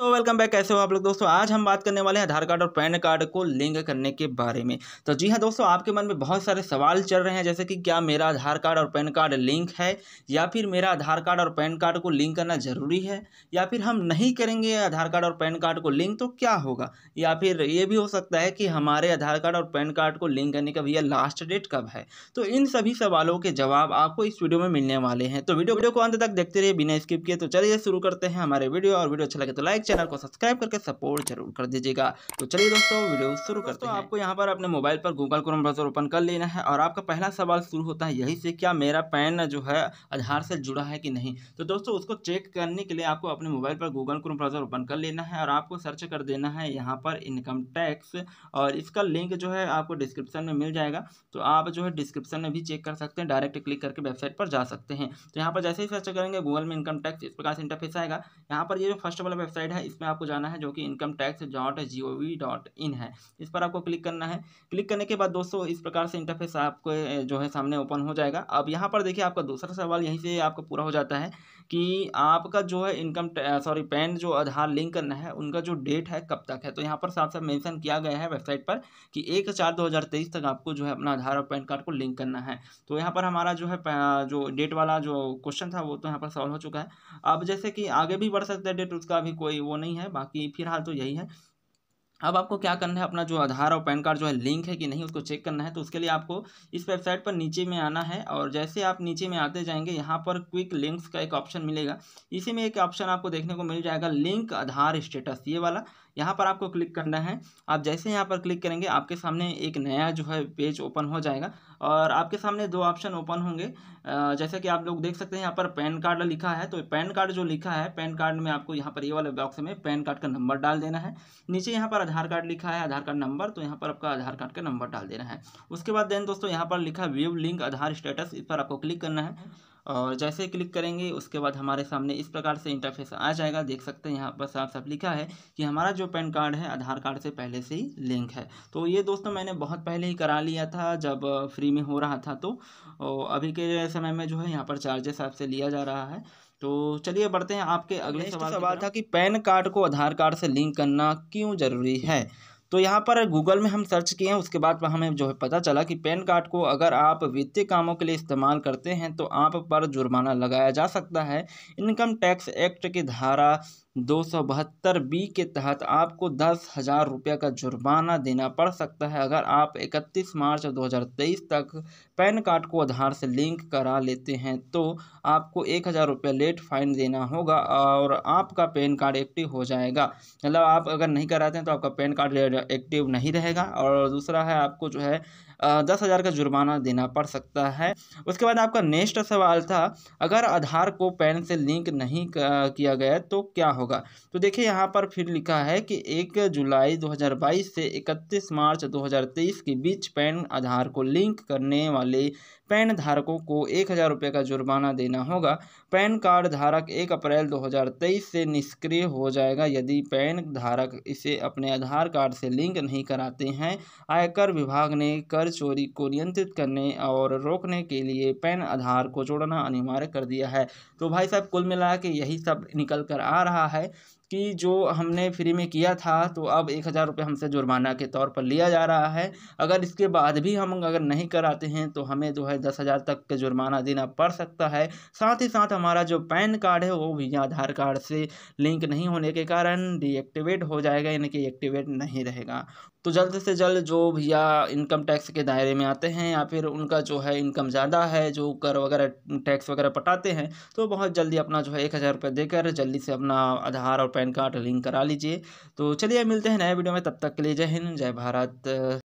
तो welcome back कैसे हो आप लोग दोस्तों आज हम बात करने वाले हैं आधार कार्ड और पैन कार्ड को लिंक करने के बारे में तो जी हाँ दोस्तों आपके मन में बहुत सारे सवाल चल रहे हैं जैसे कि क्या मेरा आधार कार्ड और पैन कार्ड लिंक है या फिर मेरा आधार कार्ड और पैन कार्ड को लिंक करना ज़रूरी है या फिर हम नहीं करेंगे आधार कार्ड और पैन कार्ड को लिंक तो क्या होगा या फिर ये भी हो सकता है कि हमारे आधार कार्ड और पैन कार्ड को लिंक करने का भैया लास्ट डेट कब है तो इन सभी सवालों के जवाब आपको इस वीडियो में मिलने वाले हैं तो वीडियो वीडियो को अंत तक देखते रहिए बिना स्किप किए तो चलिए शुरू करते हैं हमारे वीडियो और वीडियो अच्छा लगे तो लाइक चैनल को सब्सक्राइब करके सपोर्ट जरूर कर दीजिएगा तो चलिए दोस्तों वीडियो शुरू करते हैं आपको यहाँ पर अपने मोबाइल पर गूगल क्रोम ब्राउजर ओपन कर लेना है और आपका पहला सवाल शुरू होता है यही से क्या मेरा पैन जो है आधार से जुड़ा है कि नहीं तो दोस्तों उसको चेक करने के लिए आपको अपने मोबाइल पर गूगल क्रोम ब्राउजर ओपन कर लेना है और आपको सर्च कर देना है यहाँ पर इनकम टैक्स और इसका लिंक जो है आपको डिस्क्रिप्शन में मिल जाएगा तो आप जो है डिस्क्रिप्शन में भी चेक कर सकते हैं डायरेक्ट क्लिक करके वेबसाइट पर जा सकते हैं तो यहाँ पर जैसे ही सर्च करेंगे गूगल में इनकम टैक्स इस प्रकार से इंटरफेस आएगा यहाँ पर ये जो फर्स्ट वाला वेबसाइट है इसमें आपको जाना है जो कि income tax dot G O V dot in है इस पर आपको क्लिक करना है क्लिक करने के बाद दोस्तों इस प्रकार से इंटरफेस आपको जो है सामने ओपन हो जाएगा अब यहाँ पर देखिए आपका दूसरा सवाल यहीं से आपका पूरा हो जाता है कि आपका जो है इनकम सॉरी पैन जो आधार लिंक करना है उनका जो डेट है कब तक है तो यहाँ पर साथ साथ मेंशन किया गया है वेबसाइट पर कि एक चार दो हज़ार तेईस तक आपको जो है अपना आधार और पैन कार्ड को लिंक करना है तो यहाँ पर हमारा जो है जो डेट वाला जो क्वेश्चन था वो तो यहाँ पर सॉल्व हो चुका है अब जैसे कि आगे भी बढ़ सकता है डेट उसका भी कोई कोई वो नहीं है बाकी फिलहाल तो यही है अब आपको क्या करना है अपना जो आधार और पैन कार्ड जो है लिंक है कि नहीं उसको चेक करना है तो उसके लिए आपको इस वेबसाइट पर नीचे में आना है और जैसे आप नीचे में आते जाएंगे यहाँ पर क्विक लिंक्स का एक ऑप्शन मिलेगा इसी में एक ऑप्शन आपको देखने को मिल जाएगा लिंक आधार स्टेटस ये वाला यहाँ पर आपको क्लिक करना है आप जैसे यहाँ पर क्लिक करेंगे आपके सामने एक नया जो है पेज ओपन हो जाएगा और आपके सामने दो ऑप्शन ओपन होंगे जैसे कि आप लोग देख सकते हैं यहाँ पर पैन कार्ड लिखा है तो पैन कार्ड जो लिखा है पैन कार्ड में आपको यहाँ पर ये वाले बॉक्स में पैन कार्ड का नंबर डाल देना है नीचे यहाँ पर आधार कार्ड लिखा है आधार कार्ड नंबर तो यहाँ पर आपका आधार कार्ड का नंबर डाल देना है उसके बाद देन दोस्तों यहाँ पर लिखा व्यू लिंक आधार स्टेटस इस पर आपको क्लिक करना है और जैसे क्लिक करेंगे उसके बाद हमारे सामने इस प्रकार से इंटरफेस आ जाएगा देख सकते हैं यहाँ पर साफ साफ लिखा है कि हमारा जो पैन कार्ड है आधार कार्ड से पहले से ही लिंक है तो ये दोस्तों मैंने बहुत पहले ही करा लिया था जब फ्री में हो रहा था तो अभी के समय में जो है यहाँ पर चार्जेस आपसे लिया जा रहा है तो चलिए बढ़ते हैं आपके अगले सवाल सवाल था कि पैन कार्ड को आधार कार्ड से लिंक करना क्यों ज़रूरी है तो यहाँ पर गूगल में हम सर्च किए हैं उसके बाद हमें जो है पता चला कि पैन कार्ड को अगर आप वित्तीय कामों के लिए इस्तेमाल करते हैं तो आप पर जुर्माना लगाया जा सकता है इनकम टैक्स एक्ट की धारा दो सौ बहत्तर बी के तहत आपको दस हज़ार रुपये का जुर्माना देना पड़ सकता है अगर आप इकतीस मार्च दो हज़ार तेईस तक पैन कार्ड को आधार से लिंक करा लेते हैं तो आपको एक हज़ार रुपये लेट फाइन देना होगा और आपका पैन कार्ड एक्टिव हो जाएगा मतलब आप अगर नहीं कराते हैं तो आपका पैन कार्ड एक्टिव नहीं रहेगा और दूसरा है आपको जो है दस हज़ार का जुर्माना देना पड़ सकता है उसके बाद आपका नेक्स्ट सवाल था अगर आधार को पैन से लिंक नहीं किया गया तो क्या होगा तो देखिए यहाँ पर फिर लिखा है कि एक जुलाई 2022 से 31 मार्च 2023 के बीच पैन आधार को लिंक करने वाले पैन धारकों को एक हज़ार रुपये का जुर्माना देना होगा पैन कार्ड धारक एक अप्रैल 2023 से निष्क्रिय हो जाएगा यदि पैन धारक इसे अपने आधार कार्ड से लिंक नहीं कराते हैं आयकर विभाग ने कर चोरी को नियंत्रित करने और रोकने के लिए पैन आधार को जोड़ना अनिवार्य कर दिया है तो भाई साहब कुल मिला के यही सब निकल कर आ रहा है कि जो हमने फ्री में किया था तो अब एक हज़ार रुपये हमसे जुर्माना के तौर पर लिया जा रहा है अगर इसके बाद भी हम अगर नहीं कराते हैं तो हमें जो है दस हज़ार तक का जुर्माना देना पड़ सकता है साथ ही साथ हमारा जो पैन कार्ड है वो भी आधार कार्ड से लिंक नहीं होने के कारण डीएक्टिवेट हो जाएगा यानी कि एक्टिवेट नहीं रहेगा तो जल्द से जल्द जो भैया इनकम टैक्स के दायरे में आते हैं या फिर उनका जो है इनकम ज़्यादा है जो कर वगैरह टैक्स वगैरह पटाते हैं तो बहुत जल्दी अपना जो है एक हज़ार रुपये देकर जल्दी से अपना आधार और पैन कार्ड लिंक करा लीजिए तो चलिए मिलते हैं नए वीडियो में तब तक के लिए जय हिंद जय भारत